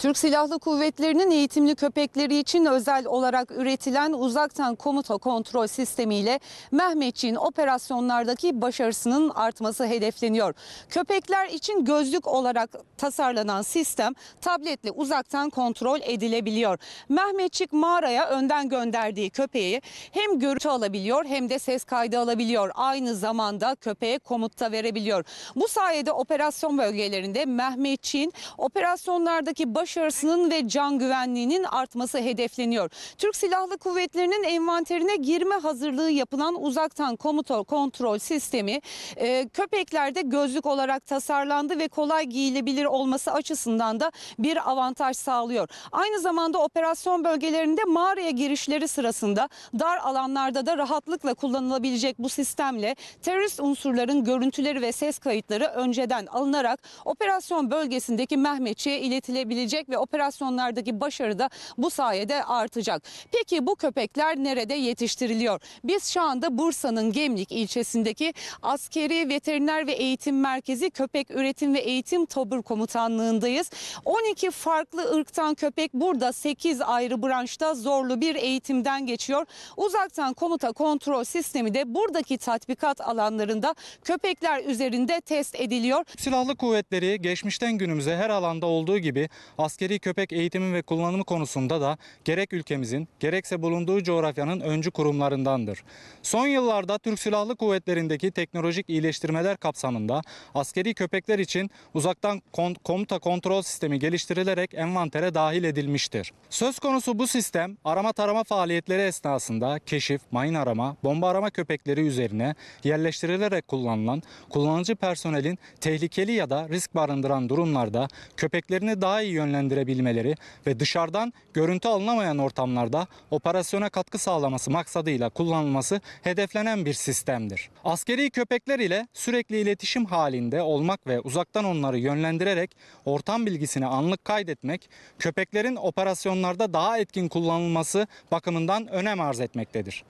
Türk Silahlı Kuvvetleri'nin eğitimli köpekleri için özel olarak üretilen uzaktan komuta kontrol sistemiyle Mehmetçiğin operasyonlardaki başarısının artması hedefleniyor. Köpekler için gözlük olarak tasarlanan sistem tabletle uzaktan kontrol edilebiliyor. Mehmetçik mağaraya önden gönderdiği köpeği hem görüntü alabiliyor hem de ses kaydı alabiliyor. Aynı zamanda köpeğe komutta verebiliyor. Bu sayede operasyon bölgelerinde Mehmetçiğin operasyonlardaki baş başarısının ve can güvenliğinin artması hedefleniyor. Türk Silahlı Kuvvetleri'nin envanterine girme hazırlığı yapılan uzaktan komuta kontrol sistemi e, köpeklerde gözlük olarak tasarlandı ve kolay giyilebilir olması açısından da bir avantaj sağlıyor. Aynı zamanda operasyon bölgelerinde mağaraya girişleri sırasında dar alanlarda da rahatlıkla kullanılabilecek bu sistemle terörist unsurların görüntüleri ve ses kayıtları önceden alınarak operasyon bölgesindeki Mehmetçi'ye iletilebilecek ve operasyonlardaki başarı da bu sayede artacak. Peki bu köpekler nerede yetiştiriliyor? Biz şu anda Bursa'nın Gemlik ilçesindeki Askeri Veteriner ve Eğitim Merkezi Köpek Üretim ve Eğitim Tabur Komutanlığı'ndayız. 12 farklı ırktan köpek burada 8 ayrı branşta zorlu bir eğitimden geçiyor. Uzaktan komuta kontrol sistemi de buradaki tatbikat alanlarında köpekler üzerinde test ediliyor. Silahlı kuvvetleri geçmişten günümüze her alanda olduğu gibi askeri köpek eğitimi ve kullanımı konusunda da gerek ülkemizin gerekse bulunduğu coğrafyanın öncü kurumlarındandır. Son yıllarda Türk Silahlı Kuvvetleri'ndeki teknolojik iyileştirmeler kapsamında askeri köpekler için uzaktan komuta kontrol sistemi geliştirilerek envantere dahil edilmiştir. Söz konusu bu sistem arama tarama faaliyetleri esnasında keşif, mayın arama, bomba arama köpekleri üzerine yerleştirilerek kullanılan kullanıcı personelin tehlikeli ya da risk barındıran durumlarda köpeklerini daha iyi yönlendirilmesi yönlendirebilmeleri ve dışarıdan görüntü alınamayan ortamlarda operasyona katkı sağlaması maksadıyla kullanılması hedeflenen bir sistemdir. Askeri köpekler ile sürekli iletişim halinde olmak ve uzaktan onları yönlendirerek ortam bilgisini anlık kaydetmek köpeklerin operasyonlarda daha etkin kullanılması bakımından önem arz etmektedir.